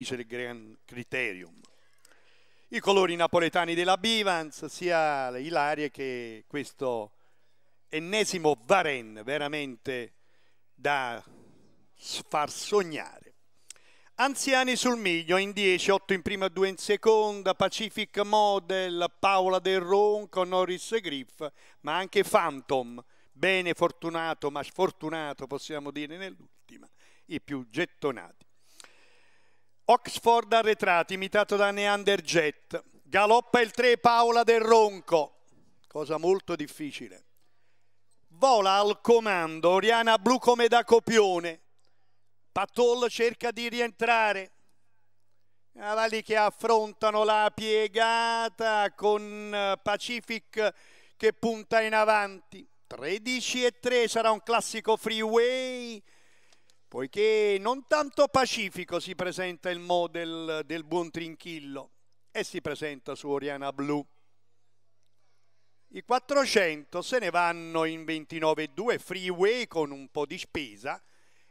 il Gran Criterium. I colori napoletani della Bivans, sia Ilaria che questo ennesimo Varen, veramente da far sognare. Anziani sul miglio in 10, 8 in prima, 2 in seconda, Pacific Model, Paola Del Ronco, Norris Griff, ma anche Phantom, bene fortunato ma sfortunato possiamo dire nell'ultima, i più gettonati. Oxford arretrati, imitato da Neander Jet. Galoppa il 3 Paola del Ronco, cosa molto difficile. Vola al comando, Oriana Blu come da copione. Patol cerca di rientrare. Cavalli ah, che affrontano la piegata con eh, Pacific che punta in avanti. 13 e 3 sarà un classico freeway poiché non tanto pacifico si presenta il model del buon Trinchillo e si presenta su Oriana Blu. I 400 se ne vanno in 29,2 freeway con un po' di spesa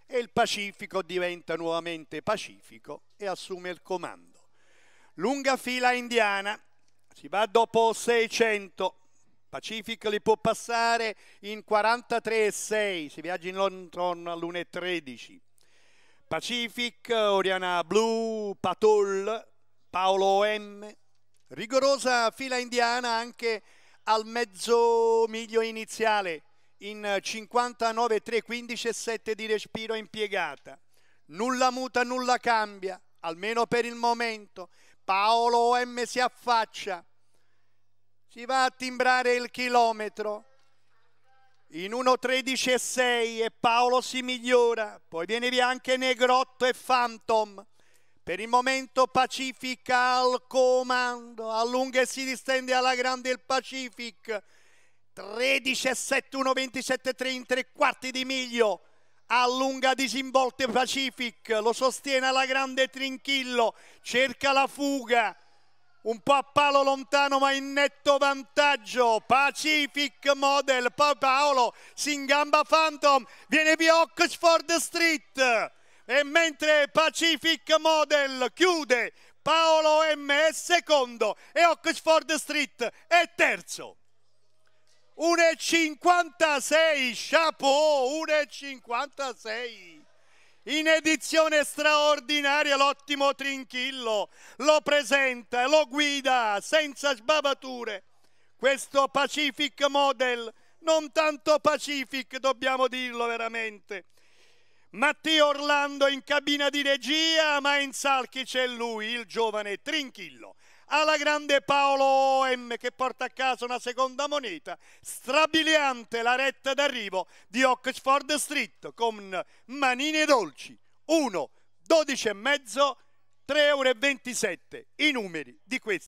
e il Pacifico diventa nuovamente Pacifico e assume il comando. Lunga fila indiana, si va dopo 600, Pacific li può passare in 43,6, si viaggia in London all'1.13. Pacific, Oriana Blu, Patol, Paolo M. Rigorosa fila indiana anche al mezzo miglio iniziale in 59,3, 15 e 7 di respiro impiegata. Nulla muta, nulla cambia, almeno per il momento. Paolo M si affaccia si va a timbrare il chilometro in 1.13.6 e Paolo si migliora, poi viene via anche Negrotto e Phantom. Per il momento Pacifica al comando, allunga e si distende alla grande il Pacific. 13.7, 1.27.3 in tre quarti di miglio. Allunga disinvolto Pacific, lo sostiene alla grande Trinchillo, cerca la fuga un po' a palo lontano ma in netto vantaggio Pacific Model poi Paolo si ingamba Phantom viene via Oxford Street e mentre Pacific Model chiude Paolo M è secondo e Oxford Street è terzo 1,56 chapeau 1,56 in edizione straordinaria l'ottimo Trinchillo, lo presenta e lo guida senza sbavature. Questo Pacific Model, non tanto Pacific dobbiamo dirlo veramente. Matteo Orlando in cabina di regia, ma in salchi c'è lui, il giovane Trinchillo alla grande Paolo M che porta a casa una seconda moneta, strabiliante la retta d'arrivo di Oxford Street con manine dolci, 1, 12 e mezzo, 3,27 euro, i numeri di questo.